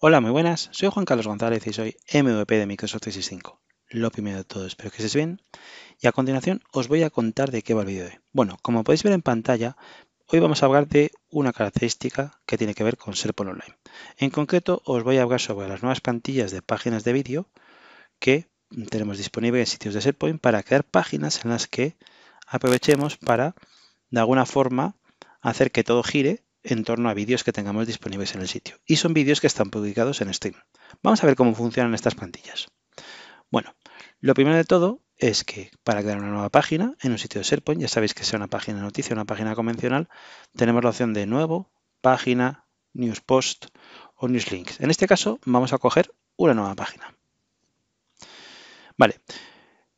Hola, muy buenas. Soy Juan Carlos González y soy MVP de Microsoft 365. Lo primero de todo, espero que estéis bien. Y a continuación os voy a contar de qué va el vídeo de hoy. Bueno, como podéis ver en pantalla, hoy vamos a hablar de una característica que tiene que ver con SharePoint Online. En concreto, os voy a hablar sobre las nuevas plantillas de páginas de vídeo que tenemos disponibles en sitios de SharePoint para crear páginas en las que aprovechemos para, de alguna forma, hacer que todo gire en torno a vídeos que tengamos disponibles en el sitio. Y son vídeos que están publicados en Stream. Vamos a ver cómo funcionan estas plantillas. Bueno, lo primero de todo es que para crear una nueva página en un sitio de SharePoint, ya sabéis que sea una página de noticia, una página convencional, tenemos la opción de nuevo, página, news post o news links. En este caso vamos a coger una nueva página. Vale,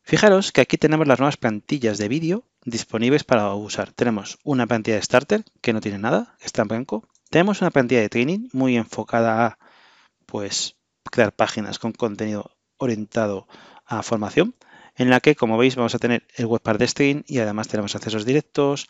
Fijaros que aquí tenemos las nuevas plantillas de vídeo disponibles para usar. Tenemos una plantilla de starter que no tiene nada, está en blanco. Tenemos una plantilla de training muy enfocada a pues, crear páginas con contenido orientado a formación, en la que, como veis, vamos a tener el webpart de string y además tenemos accesos directos,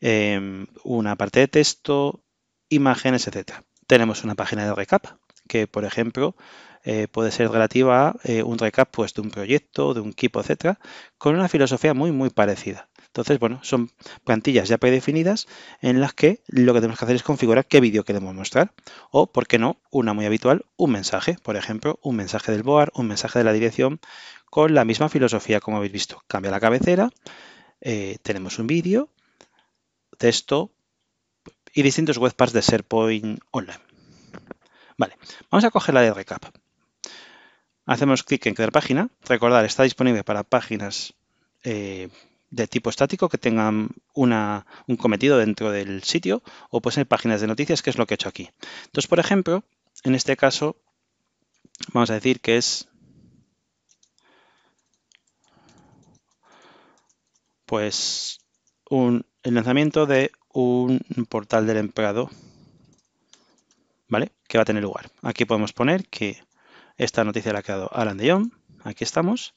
em, una parte de texto, imágenes, etc. Tenemos una página de recap que, por ejemplo, eh, puede ser relativa a eh, un recap pues, de un proyecto, de un equipo, etcétera, con una filosofía muy, muy parecida. Entonces, bueno, son plantillas ya predefinidas en las que lo que tenemos que hacer es configurar qué vídeo queremos mostrar o, por qué no, una muy habitual, un mensaje. Por ejemplo, un mensaje del board, un mensaje de la dirección con la misma filosofía como habéis visto. Cambia la cabecera, eh, tenemos un vídeo, texto y distintos webparts de SharePoint Online. Vale, vamos a coger la de recap. Hacemos clic en crear página. Recordar, está disponible para páginas eh, de tipo estático que tengan un cometido dentro del sitio o pues ser páginas de noticias, que es lo que he hecho aquí. Entonces, por ejemplo, en este caso, vamos a decir que es pues el lanzamiento de un portal del empleado, ¿vale? Que va a tener lugar. Aquí podemos poner que esta noticia la ha quedado Alan de Jong. Aquí estamos.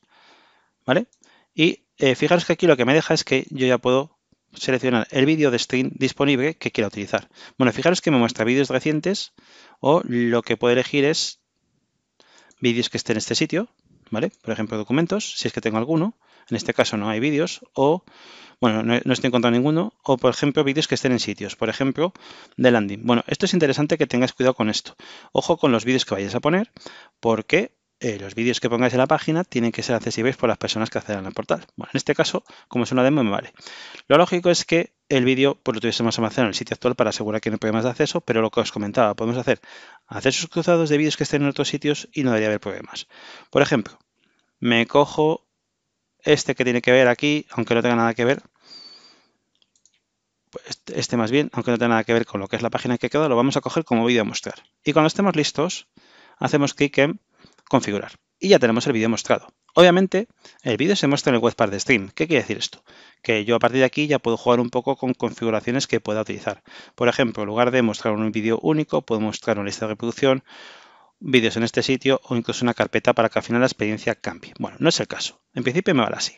¿Vale? Y eh, fijaros que aquí lo que me deja es que yo ya puedo seleccionar el vídeo de stream disponible que quiera utilizar. Bueno, fijaros que me muestra vídeos recientes o lo que puedo elegir es vídeos que estén en este sitio, ¿vale? Por ejemplo, documentos, si es que tengo alguno en este caso no hay vídeos, o, bueno, no, estoy encontrando ninguno, o por ejemplo vídeos que estén en sitios, por ejemplo, de landing. Bueno, esto es interesante que tengáis cuidado con esto. Ojo con los vídeos que vayáis a poner, porque eh, los vídeos que pongáis en la página tienen que ser accesibles por las personas que accedan al portal. Bueno, en este caso, como es una demo, me vale. Lo lógico es que el vídeo pues, lo tuviésemos almacenado en el sitio actual para asegurar que no hay problemas de acceso, pero lo que os comentaba, podemos hacer accesos cruzados de vídeos que estén en otros sitios y no debería haber problemas. Por ejemplo, me cojo este que tiene que ver aquí, aunque no tenga nada que ver, pues este, este más bien, aunque no tenga nada que ver con lo que es la página que queda, lo vamos a coger como vídeo a mostrar. Y cuando estemos listos, hacemos clic en configurar. Y ya tenemos el vídeo mostrado. Obviamente, el vídeo se muestra en el webpart de stream. ¿Qué quiere decir esto? Que yo a partir de aquí ya puedo jugar un poco con configuraciones que pueda utilizar. Por ejemplo, en lugar de mostrar un vídeo único, puedo mostrar una lista de reproducción, vídeos en este sitio o incluso una carpeta para que al final la experiencia cambie. Bueno, no es el caso. En principio me vale así.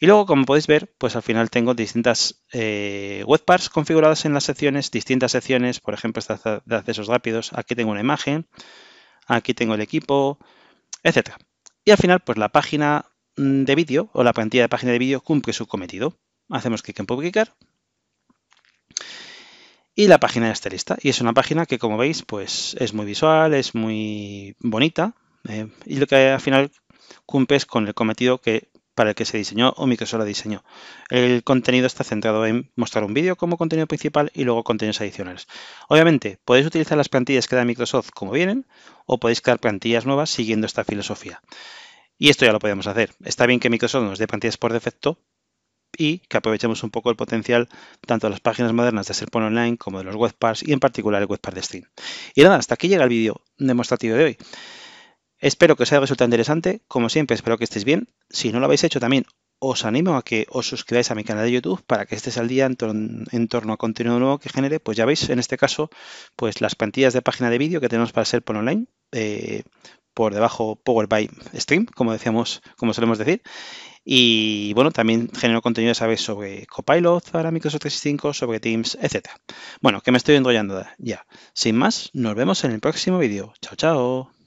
Y luego, como podéis ver, pues al final tengo distintas eh, web parts configuradas en las secciones, distintas secciones, por ejemplo, esta de accesos rápidos. Aquí tengo una imagen, aquí tengo el equipo, etcétera. Y al final, pues la página mm, de vídeo o la plantilla de página de vídeo cumple su cometido. Hacemos clic en publicar y la página ya está lista. Y es una página que, como veis, pues es muy visual, es muy bonita eh, y lo que al final cumple con el cometido que para el que se diseñó o Microsoft lo diseñó. El contenido está centrado en mostrar un vídeo como contenido principal y luego contenidos adicionales. Obviamente, podéis utilizar las plantillas que da Microsoft como vienen o podéis crear plantillas nuevas siguiendo esta filosofía. Y esto ya lo podemos hacer. Está bien que Microsoft nos dé plantillas por defecto, y que aprovechemos un poco el potencial tanto de las páginas modernas de Serpon Online como de los webparts y en particular el webpart de stream Y nada, hasta aquí llega el vídeo demostrativo de hoy. Espero que os haya resultado interesante, como siempre espero que estéis bien, si no lo habéis hecho también os animo a que os suscribáis a mi canal de YouTube para que estéis al día en, torno, a contenido nuevo que genere, pues ya veis en este caso pues las plantillas de página de vídeo que tenemos para Serpon Online, eh, por debajo Power by Stream, como decíamos, como solemos decir. Y bueno, también genero contenido, sabes sobre Copilot para Microsoft 365, sobre Teams, etc. Bueno, que me estoy enrollando ya. Sin más, nos vemos en el próximo vídeo. Chao, chao.